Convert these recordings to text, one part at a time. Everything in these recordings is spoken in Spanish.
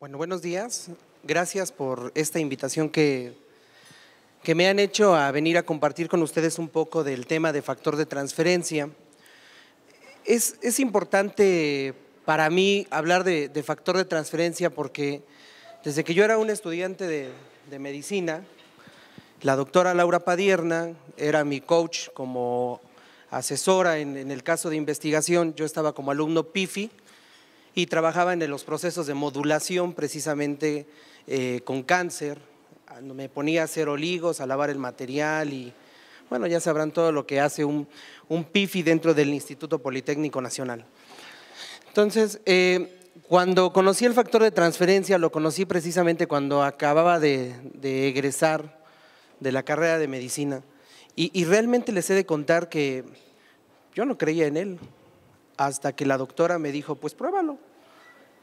Bueno, buenos días. Gracias por esta invitación que, que me han hecho a venir a compartir con ustedes un poco del tema de factor de transferencia. Es, importante para mí hablar de, factor de transferencia porque desde que yo era un estudiante de, medicina, la doctora Laura Padierna era mi coach como asesora en, el caso de investigación, yo estaba como alumno PIFI, y trabajaba en los procesos de modulación precisamente eh, con cáncer. Me ponía a hacer oligos, a lavar el material y bueno, ya sabrán todo lo que hace un, PIFI dentro del Instituto Politécnico Nacional. Entonces, eh, cuando conocí el factor de transferencia, lo conocí precisamente cuando acababa de, egresar de la carrera de medicina. y realmente les he de contar que yo no creía en él hasta que la doctora me dijo, pues pruébalo,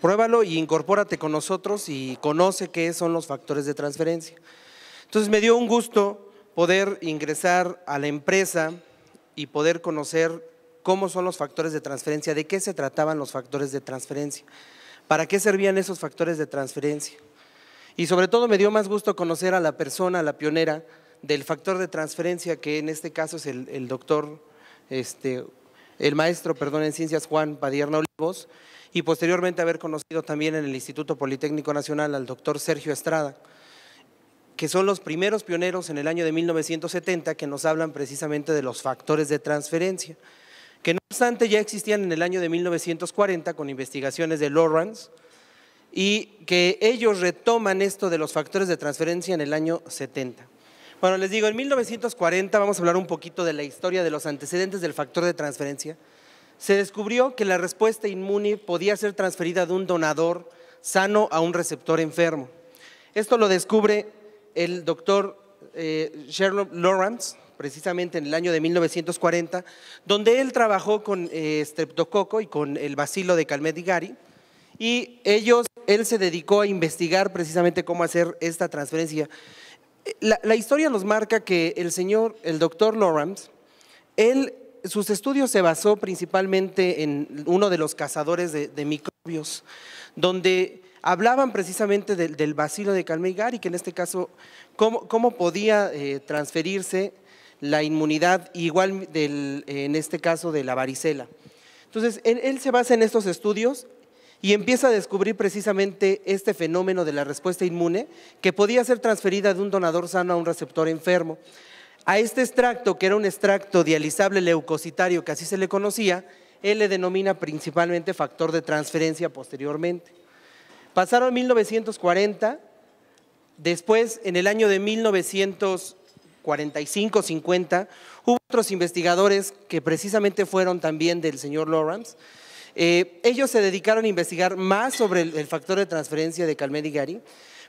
pruébalo y incorpórate con nosotros y conoce qué son los factores de transferencia. Entonces me dio un gusto poder ingresar a la empresa y poder conocer cómo son los factores de transferencia, de qué se trataban los factores de transferencia, para qué servían esos factores de transferencia. Y sobre todo me dio más gusto conocer a la persona, a la pionera del factor de transferencia, que en este caso es el, doctor este, el maestro, perdón, en ciencias Juan Padierna Olivos, y posteriormente haber conocido también en el Instituto Politécnico Nacional al doctor Sergio Estrada, que son los primeros pioneros en el año de 1970 que nos hablan precisamente de los factores de transferencia, que no obstante ya existían en el año de 1940 con investigaciones de Lawrence, y que ellos retoman esto de los factores de transferencia en el año 70. Bueno, les digo, en 1940 vamos a hablar un poquito de la historia de los antecedentes del factor de transferencia. Se descubrió que la respuesta inmune podía ser transferida de un donador sano a un receptor enfermo. Esto lo descubre el doctor eh, Sherlock Lawrence, precisamente en el año de 1940, donde él trabajó con eh, streptococo y con el bacilo de Calmette-Gary, y ellos, él se dedicó a investigar precisamente cómo hacer esta transferencia la, historia nos marca que el señor, el doctor Lawrence, él, sus estudios se basó principalmente en uno de los cazadores de, microbios, donde hablaban precisamente del, vacilo bacilo de y que en este caso, cómo, podía eh, transferirse la inmunidad, igual en este caso de la varicela. Entonces, él, se basa en estos estudios y empieza a descubrir precisamente este fenómeno de la respuesta inmune que podía ser transferida de un donador sano a un receptor enfermo. A este extracto, que era un extracto dializable leucocitario, que así se le conocía, él le denomina principalmente factor de transferencia posteriormente. Pasaron 1940, después en el año de 1945-50, hubo otros investigadores que precisamente fueron también del señor Lawrence, eh, ellos se dedicaron a investigar más sobre el, factor de transferencia de y gary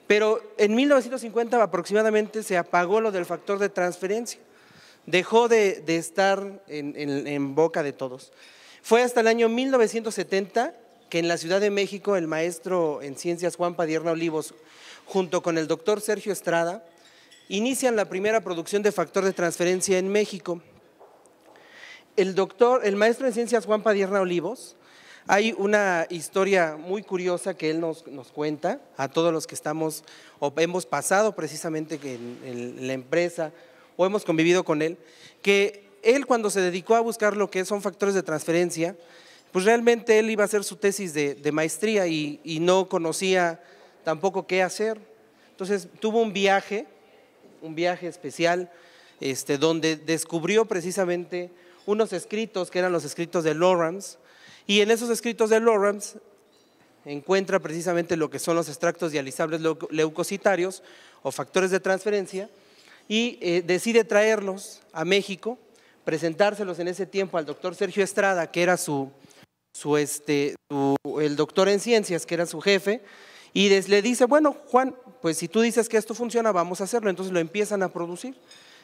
pero en 1950 aproximadamente se apagó lo del factor de transferencia, dejó de, estar en, boca de todos. Fue hasta el año 1970 que en la Ciudad de México el maestro en ciencias Juan Padierna Olivos, junto con el doctor Sergio Estrada, inician la primera producción de factor de transferencia en México. El el maestro en ciencias Juan Padierna Olivos, hay una historia muy curiosa que él nos, cuenta a todos los que estamos o hemos pasado precisamente en, la empresa o hemos convivido con él, que él cuando se dedicó a buscar lo que son factores de transferencia, pues realmente él iba a hacer su tesis de, maestría y, y, no conocía tampoco qué hacer. Entonces tuvo un viaje, un viaje especial, este, donde descubrió precisamente unos escritos que eran los escritos de Lawrence, y en esos escritos de Lawrence encuentra precisamente lo que son los extractos dializables leucocitarios o factores de transferencia y eh, decide traerlos a México, presentárselos en ese tiempo al doctor Sergio Estrada, que era su, su, este, el doctor en ciencias, que era su jefe, y le dice, bueno, Juan, pues si tú dices que esto funciona, vamos a hacerlo. Entonces lo empiezan a producir,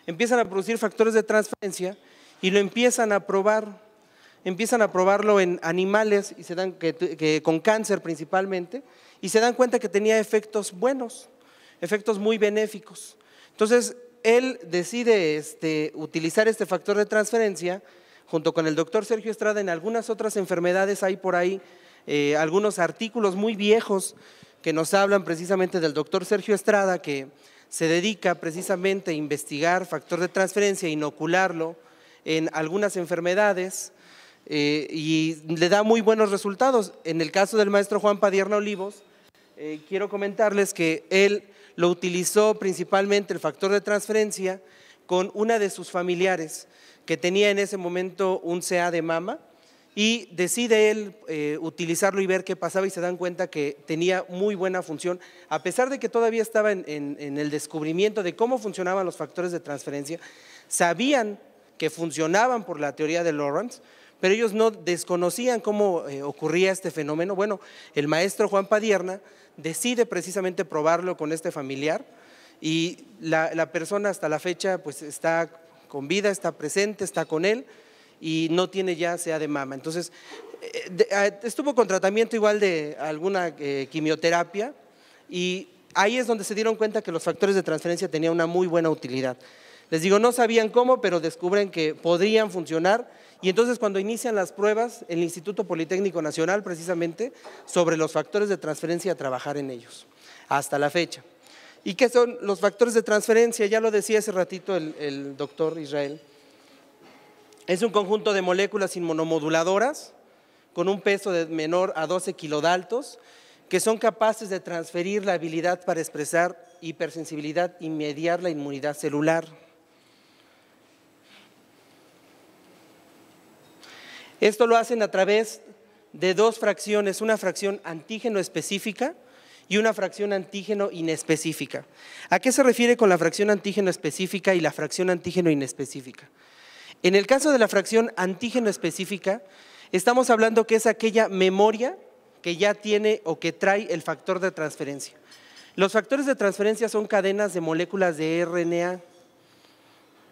empiezan a producir factores de transferencia y lo empiezan a probar empiezan a probarlo en animales y se dan que, con cáncer principalmente y se dan cuenta que tenía efectos buenos, efectos muy benéficos. Entonces, él decide este, utilizar este factor de transferencia junto con el doctor Sergio Estrada en algunas otras enfermedades hay por ahí eh, algunos artículos muy viejos que nos hablan precisamente del doctor Sergio Estrada que se dedica precisamente a investigar factor de transferencia, inocularlo en algunas enfermedades eh, y le da muy buenos resultados. En el caso del maestro Juan Padierna Olivos, eh, quiero comentarles que él lo utilizó principalmente el factor de transferencia con una de sus familiares que tenía en ese momento un CA de mama y decide él eh, utilizarlo y ver qué pasaba y se dan cuenta que tenía muy buena función, a pesar de que todavía estaba en, en el descubrimiento de cómo funcionaban los factores de transferencia, sabían que funcionaban por la teoría de Lawrence, pero ellos no desconocían cómo eh, ocurría este fenómeno. Bueno, el maestro Juan Padierna decide precisamente probarlo con este familiar y la, persona hasta la fecha pues está con vida, está presente, está con él y no tiene ya sea de mama. Entonces, eh, ah, estuvo con tratamiento igual de alguna eh, quimioterapia y ahí es donde se dieron cuenta que los factores de transferencia tenían una muy buena utilidad. Les digo, no sabían cómo, pero descubren que podrían funcionar. Y entonces cuando inician las pruebas, el Instituto Politécnico Nacional precisamente, sobre los factores de transferencia a trabajar en ellos, hasta la fecha. ¿Y qué son los factores de transferencia? Ya lo decía hace ratito el, doctor Israel. Es un conjunto de moléculas inmunomoduladoras con un peso de menor a 12 kilodaltos que son capaces de transferir la habilidad para expresar hipersensibilidad y mediar la inmunidad celular. Esto lo hacen a través de dos fracciones, una fracción antígeno específica y una fracción antígeno inespecífica. ¿A qué se refiere con la fracción antígeno específica y la fracción antígeno inespecífica? En el caso de la fracción antígeno específica, estamos hablando que es aquella memoria que ya tiene o que trae el factor de transferencia. Los factores de transferencia son cadenas de moléculas de RNA,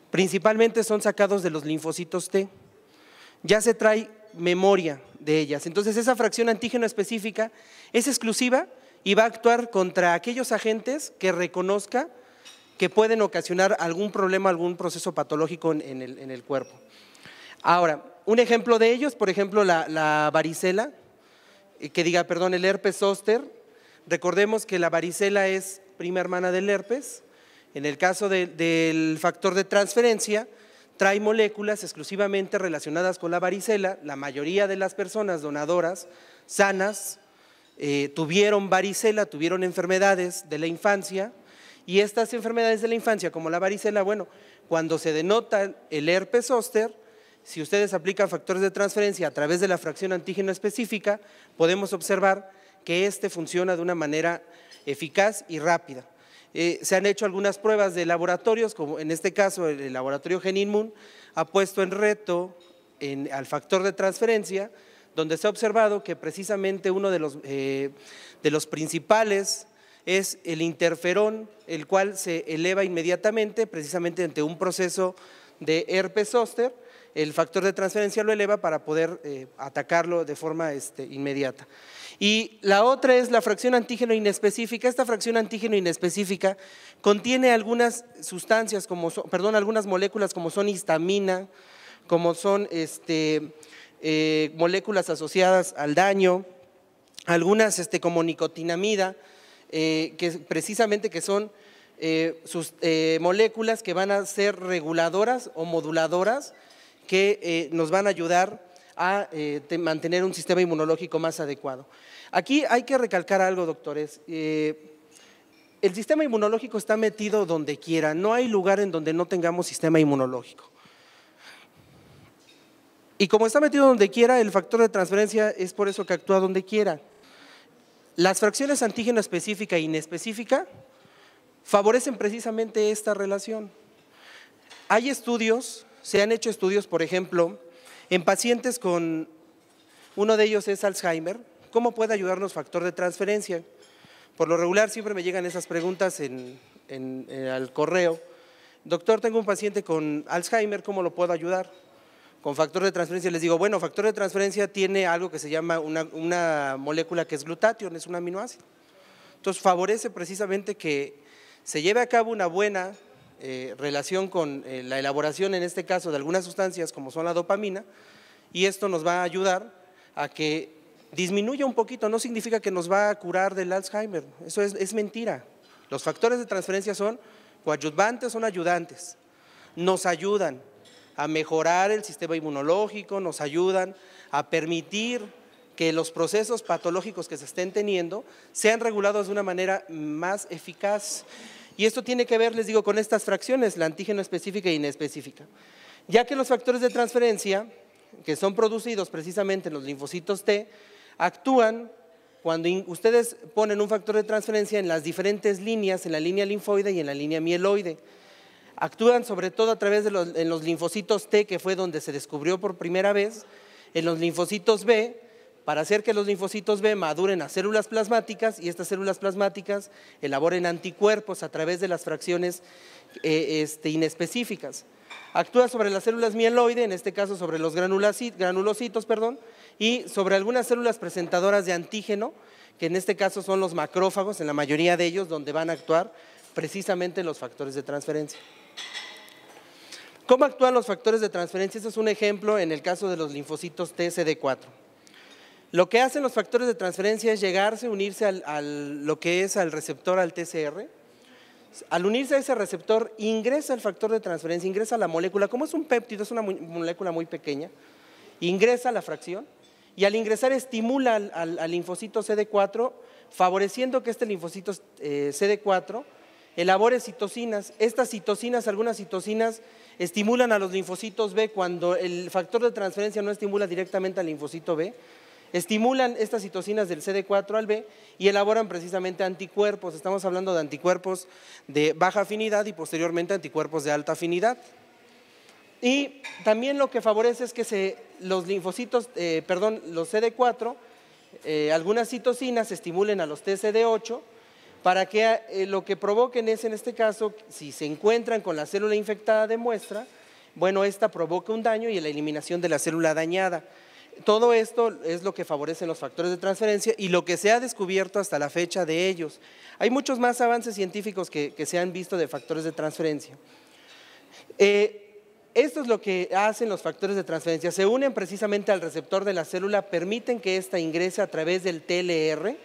principalmente son sacados de los linfocitos T ya se trae memoria de ellas. Entonces esa fracción antígeno específica es exclusiva y va a actuar contra aquellos agentes que reconozca que pueden ocasionar algún problema, algún proceso patológico en el, cuerpo. Ahora, un ejemplo de ellos, por ejemplo, la, varicela, eh, que diga, perdón, el herpes zóster. Recordemos que la varicela es prima hermana del herpes. En el caso del factor de transferencia, trae moléculas exclusivamente relacionadas con la varicela. La mayoría de las personas donadoras sanas eh, tuvieron varicela, tuvieron enfermedades de la infancia y estas enfermedades de la infancia, como la varicela, bueno, cuando se denota el herpes zóster, si ustedes aplican factores de transferencia a través de la fracción antígeno específica, podemos observar que este funciona de una manera eficaz y rápida. Eh, se han hecho algunas pruebas de laboratorios, como en este caso el laboratorio Geninmun ha puesto en reto al factor de transferencia, donde se ha observado que precisamente uno eh, de los, principales es el interferón, el cual se eleva inmediatamente, precisamente ante un proceso de herpes zóster, el factor de transferencia lo eleva para poder eh, atacarlo de forma este, inmediata. Y la otra es la fracción antígeno inespecífica. Esta fracción antígeno inespecífica contiene algunas sustancias, como perdón, algunas moléculas como son histamina, como son este, eh, moléculas asociadas al daño, algunas este, como nicotinamida, eh, que precisamente que son eh, moléculas que van a ser reguladoras o moduladoras que nos van a ayudar a eh, mantener un sistema inmunológico más adecuado. Aquí hay que recalcar algo, doctores. Eh, el sistema inmunológico está metido donde quiera, no hay lugar en donde no tengamos sistema inmunológico. Y como está metido donde quiera, el factor de transferencia es por eso que actúa donde quiera. Las fracciones antígeno específica e inespecífica favorecen precisamente esta relación. Hay estudios, se han hecho estudios, por ejemplo, en pacientes con, uno de ellos es Alzheimer, ¿cómo puede ayudarnos factor de transferencia? Por lo regular siempre me llegan esas preguntas en, eh, al correo. Doctor, tengo un paciente con Alzheimer, ¿cómo lo puedo ayudar? Con factor de transferencia les digo, bueno, factor de transferencia tiene algo que se llama una, una molécula que es glutatión, es un aminoácido. Entonces favorece precisamente que se lleve a cabo una buena eh, relación con eh, la elaboración, en este caso, de algunas sustancias como son la dopamina, y esto nos va a ayudar a que disminuya un poquito, no significa que nos va a curar del Alzheimer, eso es, es mentira. Los factores de transferencia son coadyuvantes, son ayudantes, nos ayudan a mejorar el sistema inmunológico, nos ayudan a permitir que los procesos patológicos que se estén teniendo sean regulados de una manera más eficaz. Y esto tiene que ver, les digo, con estas fracciones, la antígeno específica e inespecífica. Ya que los factores de transferencia, que son producidos precisamente en los linfocitos T, actúan cuando ustedes ponen un factor de transferencia en las diferentes líneas, en la línea linfoide y en la línea mieloide. Actúan sobre todo a través de los, los linfocitos T, que fue donde se descubrió por primera vez, en los linfocitos B, para hacer que los linfocitos B maduren a células plasmáticas y estas células plasmáticas elaboren anticuerpos a través de las fracciones eh, este, inespecíficas. Actúa sobre las células mieloide, en este caso sobre los granulocitos, perdón, y sobre algunas células presentadoras de antígeno, que en este caso son los macrófagos, en la mayoría de ellos donde van a actuar precisamente los factores de transferencia. ¿Cómo actúan los factores de transferencia? Este es un ejemplo en el caso de los linfocitos TCD4. Lo que hacen los factores de transferencia es llegarse, unirse al, lo que es al receptor, al TCR. Al unirse a ese receptor, ingresa el factor de transferencia, ingresa la molécula. Como es un péptido, es una molécula muy pequeña, ingresa la fracción y al ingresar estimula al, linfocito CD4, favoreciendo que este linfocito eh, CD4 elabore citocinas. Estas citocinas, algunas citocinas, estimulan a los linfocitos B cuando el factor de transferencia no estimula directamente al linfocito B estimulan estas citocinas del CD4 al B y elaboran precisamente anticuerpos. Estamos hablando de anticuerpos de baja afinidad y posteriormente anticuerpos de alta afinidad. Y también lo que favorece es que los linfocitos, eh, perdón, los CD4, eh, algunas citocinas estimulen a los TCD8 para que eh, lo que provoquen es, en este caso, si se encuentran con la célula infectada de muestra, bueno, esta provoca un daño y la eliminación de la célula dañada todo esto es lo que favorecen los factores de transferencia y lo que se ha descubierto hasta la fecha de ellos. Hay muchos más avances científicos que, se han visto de factores de transferencia. Eh, esto es lo que hacen los factores de transferencia. Se unen precisamente al receptor de la célula, permiten que ésta ingrese a través del TLR.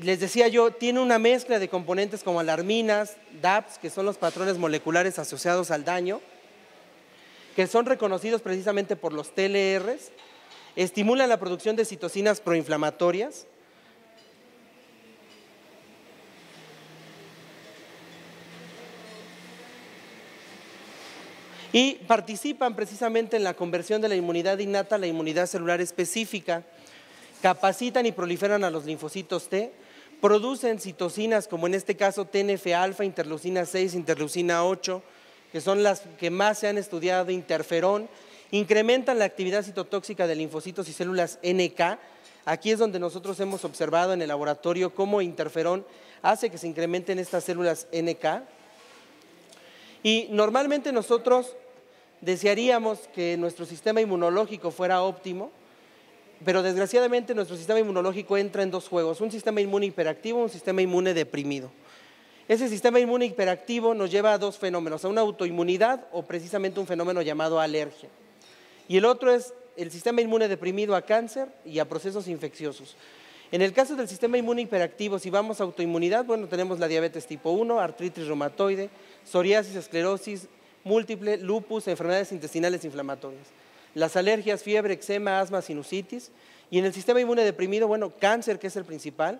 les decía yo, tiene una mezcla de componentes como alarminas, DAPs, que son los patrones moleculares asociados al daño que son reconocidos precisamente por los TLRs, estimulan la producción de citocinas proinflamatorias. Y participan precisamente en la conversión de la inmunidad innata a la inmunidad celular específica, capacitan y proliferan a los linfocitos T, producen citocinas como en este caso TNF alfa, interlucina 6, interlucina 8, que son las que más se han estudiado, interferón, incrementan la actividad citotóxica de linfocitos y células NK. Aquí es donde nosotros hemos observado en el laboratorio cómo interferón hace que se incrementen estas células NK. Y normalmente nosotros desearíamos que nuestro sistema inmunológico fuera óptimo, pero desgraciadamente nuestro sistema inmunológico entra en dos juegos, un sistema inmune hiperactivo, un sistema inmune deprimido. Ese sistema inmune hiperactivo nos lleva a dos fenómenos, a una autoinmunidad o precisamente un fenómeno llamado alergia. Y el otro es el sistema inmune deprimido a cáncer y a procesos infecciosos. En el caso del sistema inmune hiperactivo, si vamos a autoinmunidad, bueno, tenemos la diabetes tipo 1, artritis reumatoide, psoriasis, esclerosis múltiple, lupus, enfermedades intestinales inflamatorias. Las alergias, fiebre, eczema, asma, sinusitis. Y en el sistema inmune deprimido, bueno, cáncer, que es el principal,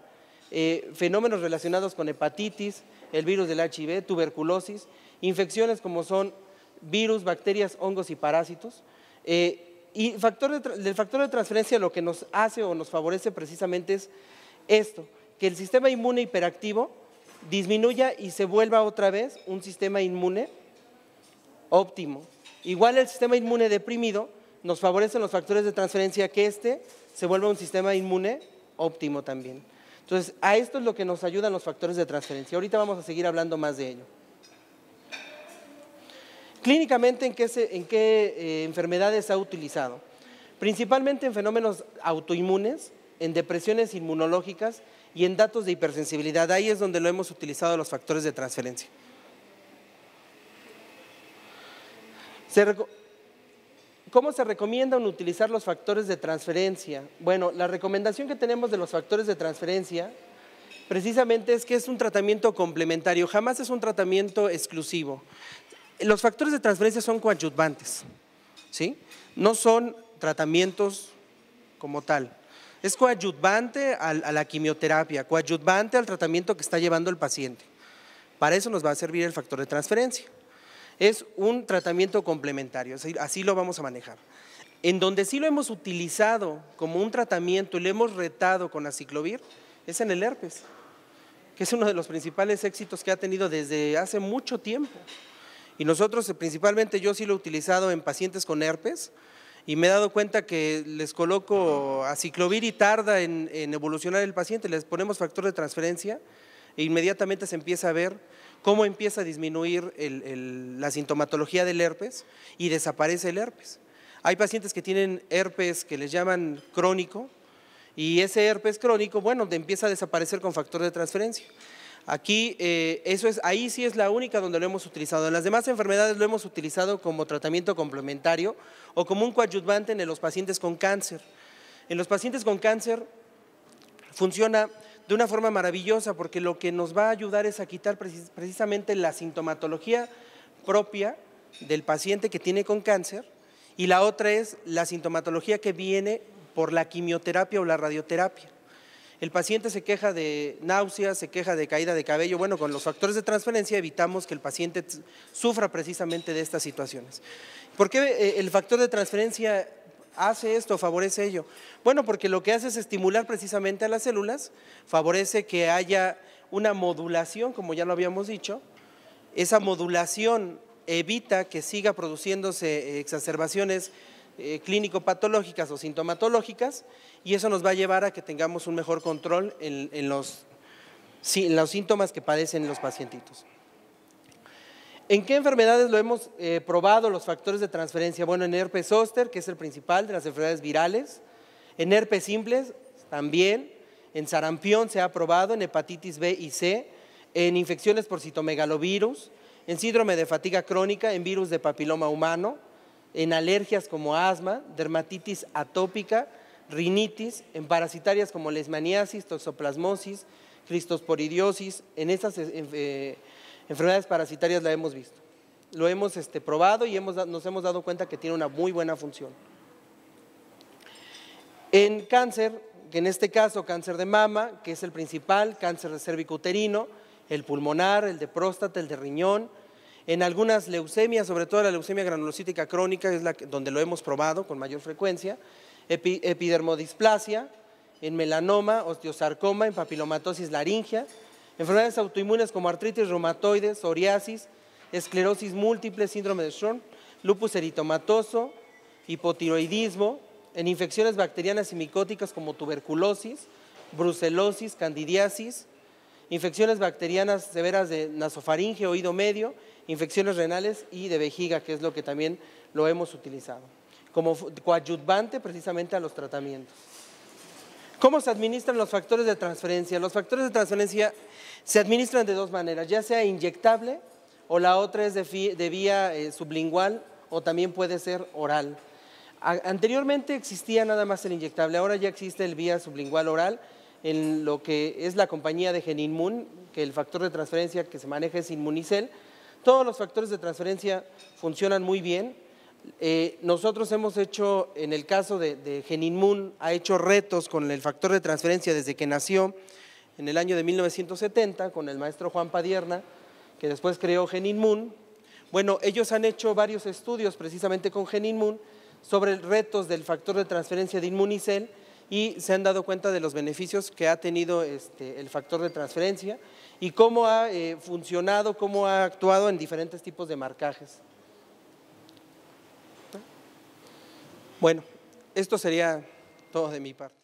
eh, fenómenos relacionados con hepatitis, el virus del HIV, tuberculosis, infecciones como son virus, bacterias, hongos y parásitos. Eh, y factor del factor de transferencia lo que nos hace o nos favorece precisamente es esto, que el sistema inmune hiperactivo disminuya y se vuelva otra vez un sistema inmune óptimo. Igual el sistema inmune deprimido nos favorecen los factores de transferencia que este se vuelva un sistema inmune óptimo también. Entonces, a esto es lo que nos ayudan los factores de transferencia. Ahorita vamos a seguir hablando más de ello. Clínicamente, ¿en qué, eh, enfermedades ha utilizado? Principalmente en fenómenos autoinmunes, en depresiones inmunológicas y en datos de hipersensibilidad. Ahí es donde lo hemos utilizado los factores de transferencia. Se ¿Cómo se recomienda utilizar los factores de transferencia? Bueno, la recomendación que tenemos de los factores de transferencia precisamente es que es un tratamiento complementario, jamás es un tratamiento exclusivo. Los factores de transferencia son coadyuvantes, ¿sí? no son tratamientos como tal. Es coadyuvante a la quimioterapia, coadyuvante al tratamiento que está llevando el paciente. Para eso nos va a servir el factor de transferencia es un tratamiento complementario, así lo vamos a manejar. En donde sí lo hemos utilizado como un tratamiento y lo hemos retado con aciclovir es en el herpes, que es uno de los principales éxitos que ha tenido desde hace mucho tiempo. Y nosotros, eh, principalmente yo sí lo he utilizado en pacientes con herpes y me he dado cuenta que les coloco aciclovir y tarda en, en evolucionar el paciente, les ponemos factor de transferencia e inmediatamente se empieza a ver cómo empieza a disminuir la sintomatología del herpes y desaparece el herpes. Hay pacientes que tienen herpes que les llaman crónico y ese herpes crónico, bueno, empieza a desaparecer con factor de transferencia. Aquí, eh, eso es, ahí sí es la única donde lo hemos utilizado. En las demás enfermedades lo hemos utilizado como tratamiento complementario o como un coadyuvante en los pacientes con cáncer. En los pacientes con cáncer funciona de una forma maravillosa, porque lo que nos va a ayudar es a quitar precisamente la sintomatología propia del paciente que tiene con cáncer y la otra es la sintomatología que viene por la quimioterapia o la radioterapia. El paciente se queja de náuseas, se queja de caída de cabello. Bueno, con los factores de transferencia evitamos que el paciente sufra precisamente de estas situaciones. ¿Por qué eh, el factor de transferencia hace esto, favorece ello. Bueno, porque lo que hace es estimular precisamente a las células, favorece que haya una modulación, como ya lo habíamos dicho. Esa modulación evita que siga produciéndose eh, exacerbaciones eh, clínico-patológicas o sintomatológicas y eso nos va a llevar a que tengamos un mejor control en, los, los síntomas que padecen los pacientitos. ¿En qué enfermedades lo hemos eh, probado los factores de transferencia? Bueno, en herpes zóster, que es el principal de las enfermedades virales, en herpes simples también, en sarampión se ha probado, en hepatitis B y C, en infecciones por citomegalovirus, en síndrome de fatiga crónica, en virus de papiloma humano, en alergias como asma, dermatitis atópica, rinitis, en parasitarias como lesmaniasis, toxoplasmosis, cristosporidiosis, en estas eh, eh, Enfermedades parasitarias la hemos visto. Lo hemos este, probado y nos hemos dado cuenta que tiene una muy buena función. En cáncer, que en este caso cáncer de mama, que es el principal, cáncer de uterino, el pulmonar, el de próstata, el de riñón, en algunas leucemias, sobre todo la leucemia granulocítica crónica, es donde lo hemos probado con mayor frecuencia, epidermodisplasia, en melanoma, osteosarcoma, en papilomatosis laringea, Enfermedades autoinmunes como artritis reumatoide, psoriasis, esclerosis múltiple, síndrome de Crohn, lupus eritomatoso, hipotiroidismo, en infecciones bacterianas y micóticas como tuberculosis, brucelosis, candidiasis, infecciones bacterianas severas de nasofaringe, oído medio, infecciones renales y de vejiga, que es lo que también lo hemos utilizado, como coadyuvante precisamente a los tratamientos. ¿Cómo se administran los factores de transferencia? Los factores de transferencia se administran de dos maneras, ya sea inyectable o la otra es de, vía eh, sublingual o también puede ser oral. anteriormente existía nada más el inyectable, ahora ya existe el vía sublingual oral en lo que es la compañía de Geninmun, que el factor de transferencia que se maneja es Inmunicel. Todos los factores de transferencia funcionan muy bien, eh, nosotros hemos hecho, en el caso de, de Geninmun, ha hecho retos con el factor de transferencia desde que nació, en el año de 1970, con el maestro Juan Padierna, que después creó Geninmun. Bueno, ellos han hecho varios estudios precisamente con Geninmun sobre retos del factor de transferencia de Inmunicel y se han dado cuenta de los beneficios que ha tenido este, el factor de transferencia y cómo ha eh, funcionado, cómo ha actuado en diferentes tipos de marcajes. Bueno, esto sería todo de mi parte.